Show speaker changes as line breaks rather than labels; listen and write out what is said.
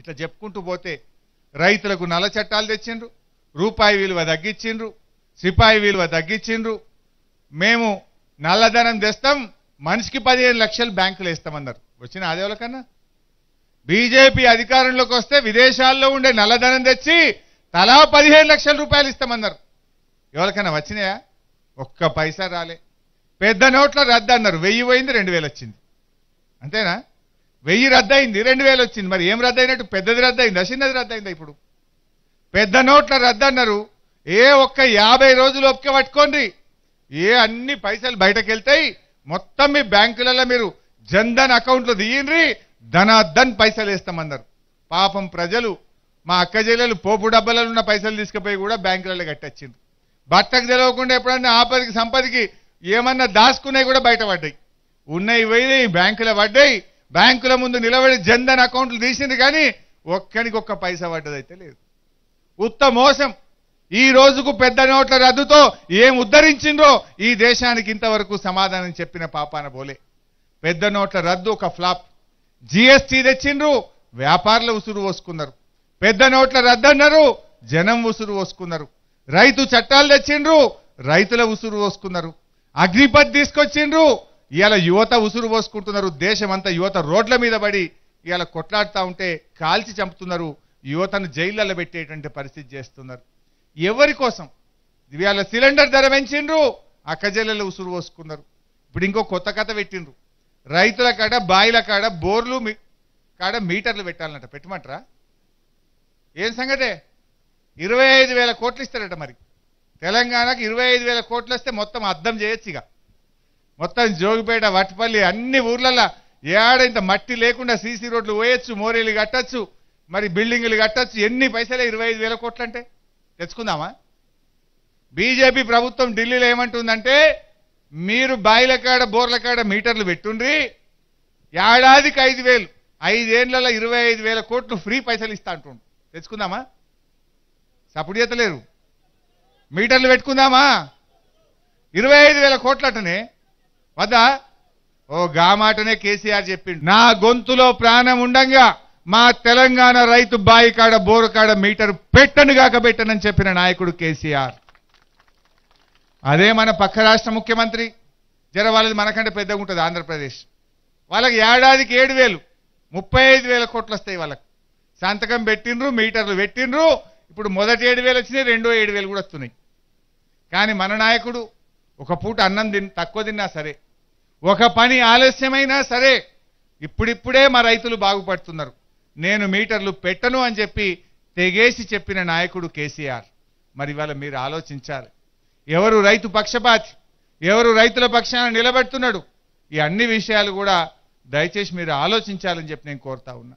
ఇట్లా చెప్పుకుంటూ పోతే రైతులకు నల్ల చట్టాలు తెచ్చిండ్రు రూపాయి విలువ తగ్గించిండ్రు సిపాయి విలువ తగ్గించిండ్రు మేము నల్లధనం తెస్తాం మనిషికి పదిహేను లక్షలు బ్యాంకులు వేస్తామన్నారు వచ్చిన ఆదేవుల కన్నా బీజేపీ అధికారంలోకి వస్తే విదేశాల్లో ఉండే నల్లధనం తెచ్చి తలా పదిహేను లక్షల రూపాయలు ఇస్తామన్నారు ఎవరికైనా వచ్చినాయా ఒక్క పైసా రాలే పెద్ద నోట్ల రద్దు అన్నారు వెయ్యి పోయింది రెండు వచ్చింది అంతేనా వెయ్యి రద్దయింది రెండు వేలు వచ్చింది మరి ఏం రద్దయినట్టు పెద్దది రద్దయింది చిన్నది రద్దయిందా ఇప్పుడు పెద్ద నోట్ల రద్దన్నారు ఏ ఒక్క యాభై రోజులు ఒప్పుకే పట్టుకోండి ఏ అన్ని పైసలు బయటకు వెళ్తాయి మొత్తం మీ బ్యాంకులలో మీరు జన్ధన్ అకౌంట్లో దియ్యండ్రి ధనార్థన్ పైసలు వేస్తామన్నారు పాపం ప్రజలు మా అక్క చెల్లెలు పోపు డబ్బాలలో ఉన్న పైసలు తీసుకుపోయి కూడా బ్యాంకులలో కట్టొచ్చింది బట్టకు తెలవకుండా ఎప్పుడన్నా ఆపదికి సంపదకి ఏమన్నా దాచుకున్నాయి కూడా బయటపడ్డాయి ఉన్నాయి వేయి బ్యాంకులో పడ్డాయి బ్యాంకుల ముందు నిలబడి జన్ధన్ అకౌంట్లు తీసింది కానీ ఒక్కనికొక్క ఒక్క పైసా పడ్డదైతే లేదు ఉత్త మోసం ఈ రోజుకు పెద్ద నోట్ల రద్దుతో ఏం ఉద్ధరించిండ్రో ఈ దేశానికి ఇంతవరకు సమాధానం చెప్పిన పాపాన బోలే పెద్ద నోట్ల రద్దు ఒక ఫ్లాప్ జిఎస్టీ తెచ్చిండ్రు వ్యాపారులు ఉసురు పోసుకున్నారు పెద్ద నోట్ల రద్దు అన్నారు జనం ఉసురు పోసుకున్నారు రైతు చట్టాలు తెచ్చిండ్రు రైతుల ఉసురు పోసుకున్నారు అగ్నిపథ్ తీసుకొచ్చిండ్రు ఇవాళ యువత ఉసురు పోసుకుంటున్నారు దేశమంతా యువత రోడ్ల మీద పడి ఇవాళ కొట్లాడుతూ ఉంటే కాల్చి చంపుతున్నారు యువతను జైళ్ళల్లో పెట్టేటువంటి పరిస్థితి చేస్తున్నారు ఎవరి కోసం ఇవాళ సిలిండర్ ధర పెంచిండ్రు అక్కజల్లెలు ఉసురు పోసుకున్నారు ఇప్పుడు ఇంకో కొత్త కథ పెట్టిండ్రు రైతుల కాడ బాయిల కాడ బోర్లు కాడ మీటర్లు పెట్టాలంట పెట్టమంటారా ఏం సంగతే ఇరవై ఐదు వేల కోట్లు ఇస్తారట మరి తెలంగాణకు ఇరవై ఐదు వేల కోట్లు వస్తే మొత్తం అర్థం చేయొచ్చు ఇక మొత్తం జోగిపేట వట్పల్లి అన్ని ఊర్లలో ఏడ ఇంత మట్టి లేకుండా సీసీ రోడ్లు పోయొచ్చు మోరీలు కట్టచ్చు మరి బిల్డింగులు కట్టచ్చు ఎన్ని పైసలే ఇరవై ఐదు వేల కోట్లంటే తెచ్చుకుందామా బీజేపీ ప్రభుత్వం ఢిల్లీలో ఏమంటుందంటే మీరు బాయిల కాడ బోర్ల కాడ మీటర్లు పెట్టుండ్రి ఏడాదికి ఐదు వేలు ఐదేళ్లలో ఇరవై ఐదు వేల కోట్లు ఫ్రీ పైసలు ఇస్తా అంటుండ్రు తెచ్చుకుందామా సపోర్ట్ చేతలేరు మీటర్లు పెట్టుకుందామా ఇరవై ఐదు వేల కోట్లు అటునే వద్దా ఓ గా మాటనే కేసీఆర్ చెప్పిండు నా గొంతులో ప్రాణం ఉండంగా మా తెలంగాణ రైతు బాయి కాడ బోరు కాడ మీటర్ పెట్టను కాక పెట్టనని చెప్పిన నాయకుడు కేసీఆర్ అదే మన పక్క రాష్ట్ర ముఖ్యమంత్రి జర వాళ్ళది మనకంటే పెద్దగా ఉంటుంది ఆంధ్రప్రదేశ్ వాళ్ళకి ఏడాదికి ఏడు వేలు ముప్పై ఐదు వేల కోట్లు వస్తాయి వాళ్ళకి సంతకం పెట్టినరు మీటర్లు పెట్టినరు ఇప్పుడు మొదటి ఏడు వేలు వచ్చినాయి రెండో ఏడు వేలు కూడా వస్తున్నాయి కానీ మన నాయకుడు ఒక పూట అన్నం తిన్ తక్కువ తిన్నా సరే ఒక పని ఆలస్యమైనా సరే ఇప్పుడిప్పుడే మా రైతులు బాగుపడుతున్నారు నేను మీటర్లు పెట్టను అని చెప్పి తెగేసి చెప్పిన నాయకుడు కేసీఆర్ మరి ఇవాళ మీరు ఆలోచించాలి ఎవరు రైతు పక్షపాతి ఎవరు రైతుల పక్షాన నిలబెడుతున్నాడు ఈ అన్ని విషయాలు కూడా దయచేసి మీరు ఆలోచించాలని చెప్పి నేను కోరుతా ఉన్నా